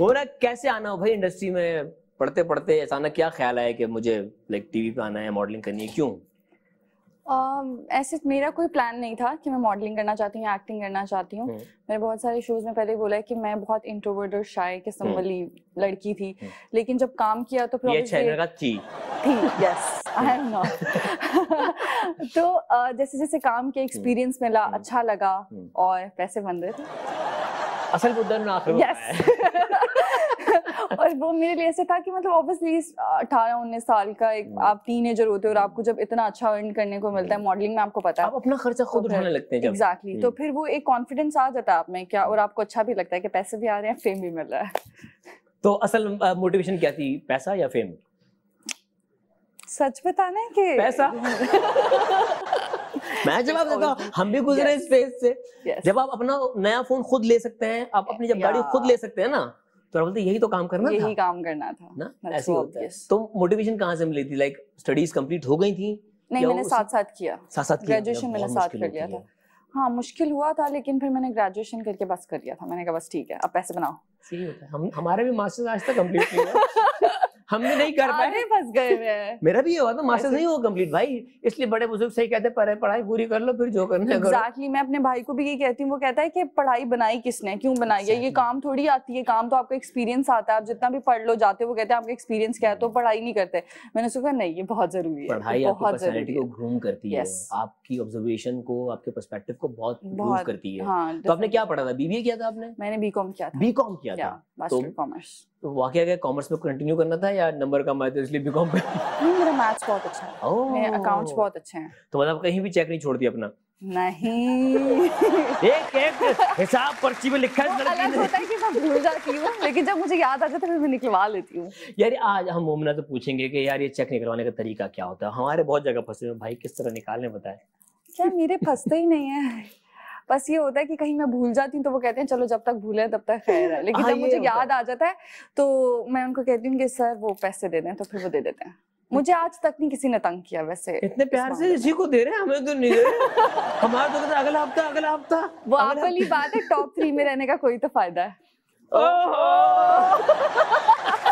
हो रहा कैसे आना हो भाई इंडस्ट्री में पढ़ते पढ़ते अचानक क्या ख्याल आया कि मुझे लाइक टीवी पे आना है मॉडलिंग करनी है क्यों ऐसे uh, मेरा कोई प्लान नहीं था कि मैं मॉडलिंग करना चाहती हूँ एक्टिंग करना चाहती हूँ हम्म। मैंने बहुत सारे शोज में पहले बोला है कि मैं बहुत इंट्रोवर्ट और शाय किस्म हम्म। वाली लड़की थी हम्म। लेकिन जब काम किया तो ये थी थी यस आई एम नॉट तो uh, जैसे जैसे काम के एक्सपीरियंस मिला अच्छा लगा और पैसे बन रहे थे असल मुद्दा ना आखिर यस और वो मेरे लिए ऐसे था कि मतलब ऑब्वियसली अठारह उन्नीस साल का एक हम्म। आप एजर होते हो और हम्म। आपको जब इतना अच्छा अर्न करने को मिलता है मॉडलिंग हम्म। में आपको पता है आप अपना खर्चा खुद तो उठाने लगते हैं एग्जैक्टली तो फिर वो एक कॉन्फिडेंस आ जाता है आप में क्या और आपको अच्छा भी लगता है कि पैसे भी आ रहे हैं फेम भी मिल रहा है तो असल मोटिवेशन क्या थी पैसा या फेम सच बताने के पैसा मैं जवाब देता हूँ हम भी गुजरे yes. इस फेज से yes. जब आप अपना नया फोन खुद ले सकते हैं आप अपनी जब गाड़ी खुद ले सकते हैं ना तो बोलते यही तो काम करना यही था। काम करना था ना ऐसे होता तो मोटिवेशन कहाँ से मिली थी लाइक स्टडीज कंप्लीट हो गई थी नहीं मैंने साथ साथ किया साथ साथ ग्रेजुएशन मैंने साथ कर लिया था हाँ मुश्किल हुआ था लेकिन फिर मैंने ग्रेजुएशन करके बस कर लिया था मैंने कहा बस ठीक है अब पैसे बनाओ सही होता है हम हमारे भी मास्टर्स आज तक कंप्लीट नहीं हुआ हम भी नहीं कर पाए फंस गए मेरा भी ये हुआ था मास्टर्स नहीं हुआ कंप्लीट भाई इसलिए बड़े बुजुर्ग सही कहते हैं पढ़ाई पूरी कर लो फिर जो करना exactly. एग्जैक्टली मैं अपने भाई को भी ये कहती हूँ वो कहता है कि पढ़ाई बनाई किसने क्यों बनाई है ये काम थोड़ी आती है काम तो आपका एक्सपीरियंस आता है आप जितना भी पढ़ लो जाते वो कहते हैं आपका एक्सपीरियंस क्या है तो पढ़ाई नहीं करते मैंने उसको कहा नहीं ये बहुत जरूरी है पढ़ाई बहुत जरूरी को ग्रूम करती है आपकी ऑब्जर्वेशन को आपके पर्सपेक्टिव को बहुत ग्रूम करती है हाँ, तो आपने क्या पढ़ा था बीबीए किया था आपने मैंने बीकॉम किया था बीकॉम किया था मास्टर कॉमर्स तो वाकई क्या कॉमर्स में कंटिन्यू करना था या नंबर कम आया थे इसलिए बीकॉम पे मेरा मैथ्स बहुत अच्छा है oh. मेरे अकाउंट्स बहुत अच्छे हैं तो मतलब कहीं भी चेक नहीं छोड़ दिया अपना नहीं एक एक हिसाब पर्ची में लिखा है अलग होता है कि मैं भूल जाती हूँ लेकिन जब मुझे याद तो मैं निकलवा लेती हूँ यार आज हम मोमना से पूछेंगे कि यार ये चेक निकलवाने का तरीका क्या होता है हमारे बहुत जगह फंसे हैं भाई किस तरह निकालने बताए क्या मेरे फंसते ही नहीं है बस ये होता है कि कहीं मैं भूल जाती हूँ तो वो कहते हैं चलो जब तक भूले तब तक खैर है लेकिन हाँ, जब मुझे याद आ जाता है तो मैं उनको कहती हूँ कि सर वो पैसे दे दें तो फिर वो दे देते हैं मुझे आज तक नहीं किसी ने तंग किया वैसे इतने प्यार से जी को दे रहे हैं हमें तो नहीं दे रहे हमारा तो अगला हफ्ता अगला हफ्ता वो आप वाली बात है टॉप थ्री में रहने का कोई तो फायदा है ओहो।